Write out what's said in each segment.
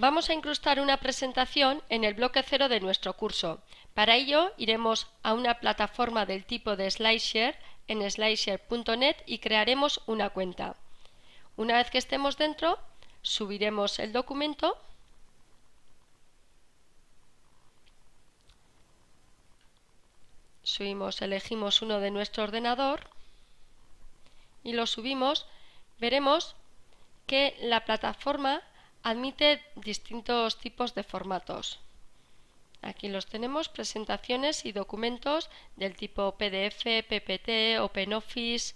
Vamos a incrustar una presentación en el bloque cero de nuestro curso. Para ello iremos a una plataforma del tipo de SlideShare en slideshare.net y crearemos una cuenta. Una vez que estemos dentro, subiremos el documento subimos, elegimos uno de nuestro ordenador y lo subimos, veremos que la plataforma Admite distintos tipos de formatos. Aquí los tenemos, presentaciones y documentos del tipo PDF, PPT, OpenOffice,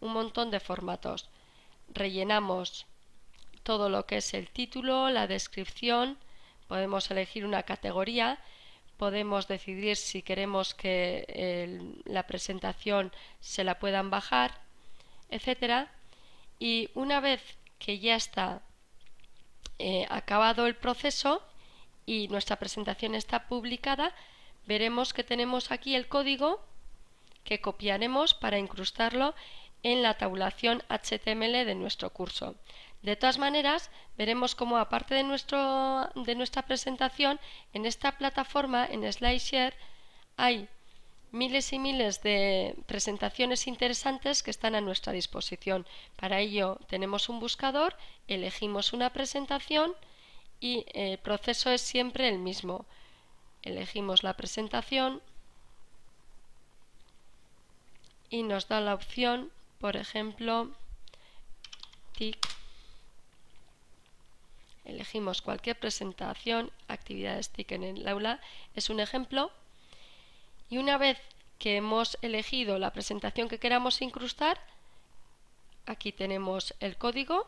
un montón de formatos. Rellenamos todo lo que es el título, la descripción, podemos elegir una categoría, podemos decidir si queremos que la presentación se la puedan bajar, etcétera. Y una vez que ya está eh, acabado el proceso y nuestra presentación está publicada, veremos que tenemos aquí el código que copiaremos para incrustarlo en la tabulación HTML de nuestro curso. De todas maneras, veremos cómo aparte de, nuestro, de nuestra presentación, en esta plataforma, en SlideShare, hay miles y miles de presentaciones interesantes que están a nuestra disposición. Para ello tenemos un buscador, elegimos una presentación y el proceso es siempre el mismo. Elegimos la presentación y nos da la opción, por ejemplo, TIC. Elegimos cualquier presentación, actividades TIC en el aula. Es un ejemplo y una vez que hemos elegido la presentación que queramos incrustar, aquí tenemos el código,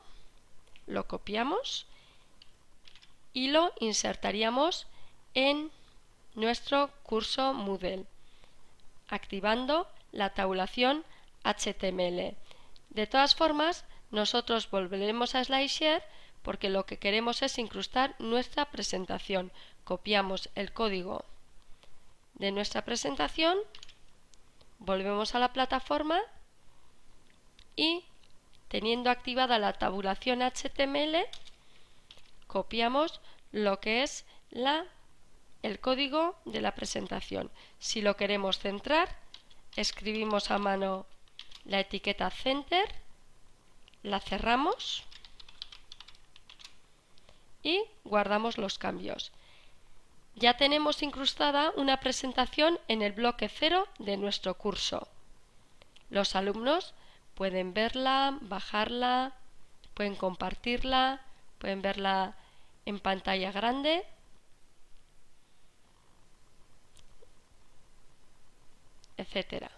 lo copiamos y lo insertaríamos en nuestro curso Moodle, activando la tabulación HTML. De todas formas, nosotros volveremos a SlideShare porque lo que queremos es incrustar nuestra presentación. Copiamos el código de nuestra presentación, volvemos a la plataforma y teniendo activada la tabulación HTML, copiamos lo que es la, el código de la presentación. Si lo queremos centrar, escribimos a mano la etiqueta center, la cerramos y guardamos los cambios ya tenemos incrustada una presentación en el bloque cero de nuestro curso. Los alumnos pueden verla, bajarla, pueden compartirla, pueden verla en pantalla grande. etcétera.